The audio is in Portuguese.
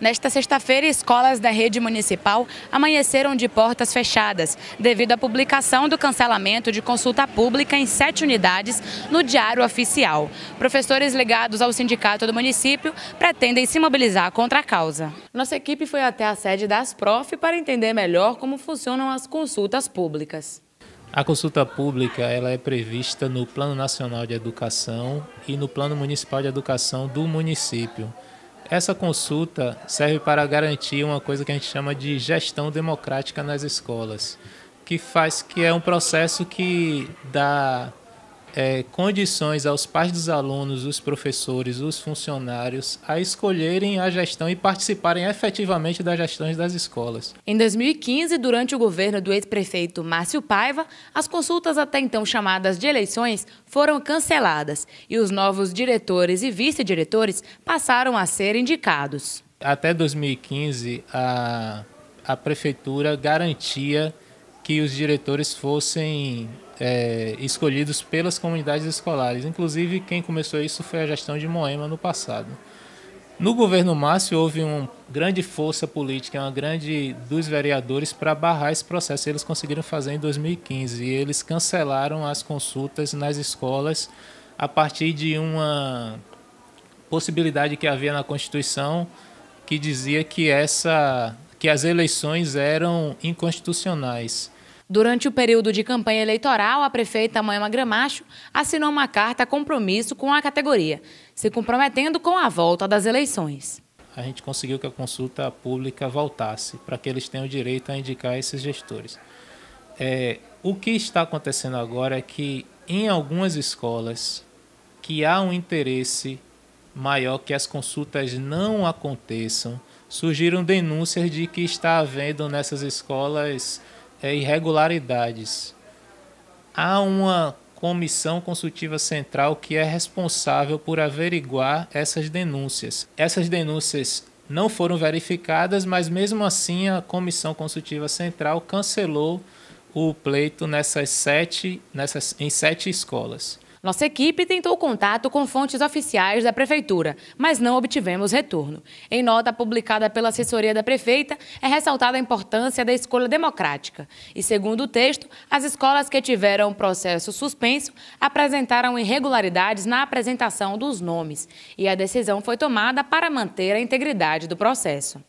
Nesta sexta-feira, escolas da rede municipal amanheceram de portas fechadas, devido à publicação do cancelamento de consulta pública em sete unidades no Diário Oficial. Professores ligados ao sindicato do município pretendem se mobilizar contra a causa. Nossa equipe foi até a sede das Prof para entender melhor como funcionam as consultas públicas. A consulta pública ela é prevista no Plano Nacional de Educação e no Plano Municipal de Educação do município. Essa consulta serve para garantir uma coisa que a gente chama de gestão democrática nas escolas, que faz que é um processo que dá é, condições aos pais dos alunos, os professores, os funcionários a escolherem a gestão e participarem efetivamente das gestões das escolas. Em 2015, durante o governo do ex-prefeito Márcio Paiva, as consultas até então chamadas de eleições foram canceladas e os novos diretores e vice-diretores passaram a ser indicados. Até 2015, a, a prefeitura garantia que os diretores fossem é, escolhidos pelas comunidades escolares. Inclusive, quem começou isso foi a gestão de Moema no passado. No governo Márcio houve uma grande força política, uma grande dos vereadores para barrar esse processo. Eles conseguiram fazer em 2015 e eles cancelaram as consultas nas escolas a partir de uma possibilidade que havia na Constituição que dizia que essa que as eleições eram inconstitucionais. Durante o período de campanha eleitoral, a prefeita Moema Gramacho assinou uma carta compromisso com a categoria, se comprometendo com a volta das eleições. A gente conseguiu que a consulta pública voltasse, para que eles tenham o direito a indicar esses gestores. É, o que está acontecendo agora é que, em algumas escolas, que há um interesse maior que as consultas não aconteçam, surgiram denúncias de que está havendo nessas escolas é irregularidades. Há uma comissão consultiva central que é responsável por averiguar essas denúncias. Essas denúncias não foram verificadas, mas mesmo assim a comissão consultiva central cancelou o pleito nessas sete, nessas, em sete escolas. Nossa equipe tentou contato com fontes oficiais da Prefeitura, mas não obtivemos retorno. Em nota publicada pela assessoria da prefeita, é ressaltada a importância da escolha democrática. E, segundo o texto, as escolas que tiveram o processo suspenso apresentaram irregularidades na apresentação dos nomes. E a decisão foi tomada para manter a integridade do processo.